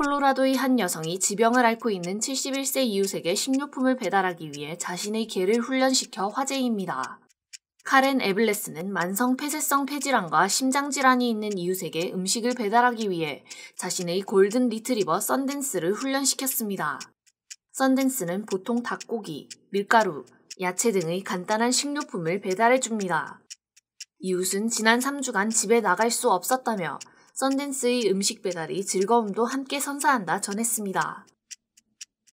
콜로라도의 한 여성이 지병을 앓고 있는 71세 이웃에게 식료품을 배달하기 위해 자신의 개를 훈련시켜 화제입니다. 카렌 에블레스는 만성 폐쇄성 폐질환과 심장질환이 있는 이웃에게 음식을 배달하기 위해 자신의 골든 리트리버 썬댄스를 훈련시켰습니다. 썬댄스는 보통 닭고기, 밀가루, 야채 등의 간단한 식료품을 배달해줍니다. 이웃은 지난 3주간 집에 나갈 수 없었다며 썬댄스의 음식 배달이 즐거움도 함께 선사한다 전했습니다.